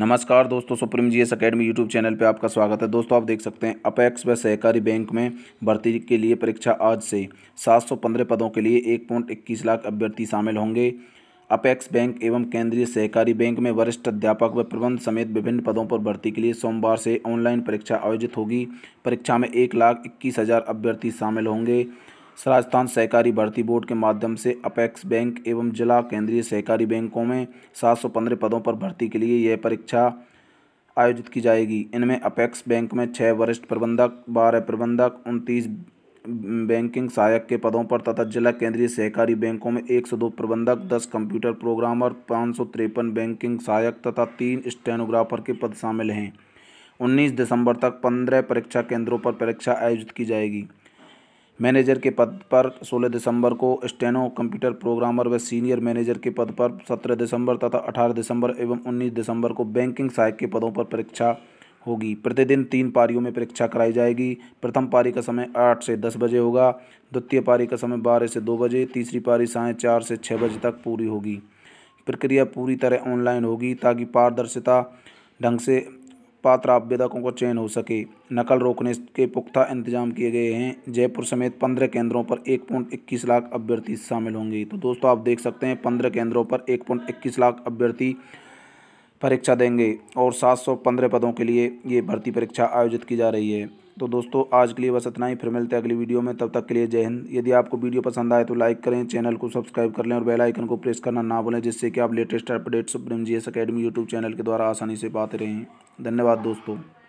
नमस्कार दोस्तों Supreme G S Academy YouTube channel पे आपका स्वागत है दोस्तों आप देख सकते हैं अपेक्स व सहकारी बैंक में भर्ती के लिए परीक्षा आज से 715 पदों के लिए एक पॉइंट इक्कीस लाख अभ्यर्थी शामिल होंगे अपेक्स बैंक एवं केंद्रीय सहकारी बैंक में वरिष्ठ अध्यापक व प्रबंध समेत विभिन्न पदों पर भर्ती के लिए सोमवार से ऑनलाइन परीक्षा आयोजित होगी परीक्षा में एक लाख इक्कीस हज़ार अभ्यर्थी शामिल होंगे राजस्थान सहकारी भर्ती बोर्ड के माध्यम से अपेक्स बैंक एवं जिला केंद्रीय सहकारी बैंकों में 715 पदों पर भर्ती के लिए यह परीक्षा आयोजित की जाएगी इनमें अपेक्स बैंक में छः वरिष्ठ प्रबंधक बारह प्रबंधक उनतीस बैंकिंग सहायक के पदों पर तथा जिला केंद्रीय सहकारी बैंकों में एक सौ दो प्रबंधक दस कंप्यूटर प्रोग्रामर पाँच सौ तिरपन बैंकिंग सहायक तथा तीन स्टेनोग्राफर के पद शामिल हैं उन्नीस दिसंबर तक पंद्रह परीक्षा केंद्रों पर परीक्षा आयोजित की जाएगी मैनेजर के पद पर 16 दिसंबर को स्टेनो कंप्यूटर प्रोग्रामर व सीनियर मैनेजर के पद पर 17 दिसंबर तथा 18 दिसंबर एवं 19 दिसंबर को बैंकिंग सहायक के पदों पर परीक्षा होगी प्रतिदिन तीन पारियों में परीक्षा कराई जाएगी प्रथम पारी का समय आठ से दस बजे होगा द्वितीय पारी का समय बारह से दो बजे तीसरी पारी साय चार से छः बजे तक पूरी होगी प्रक्रिया पूरी तरह ऑनलाइन होगी ताकि पारदर्शिता ढंग से पात्र आवेदकों को चयन हो सके नकल रोकने के पुख्ता इंतजाम किए गए हैं जयपुर समेत पंद्रह केंद्रों पर एक पॉइंट इक्कीस लाख अभ्यर्थी शामिल होंगे तो दोस्तों आप देख सकते हैं पंद्रह केंद्रों पर एक पॉइंट इक्कीस लाख अभ्यर्थी परीक्षा देंगे और 715 पदों के लिए ये भर्ती परीक्षा आयोजित की जा रही है तो दोस्तों आज के लिए बस इतना ही फिर मिलते हैं अगली वीडियो में तब तक के लिए जय हिंद यदि आपको वीडियो पसंद आए तो लाइक करें चैनल को सब्सक्राइब कर लें और बेल आइकन को प्रेस करना ना भूलें जिससे कि आप latest updates Supreme G S Academy YouTube channel के द्वारा आसानी से पाते रहें धन्यवाद दोस्तों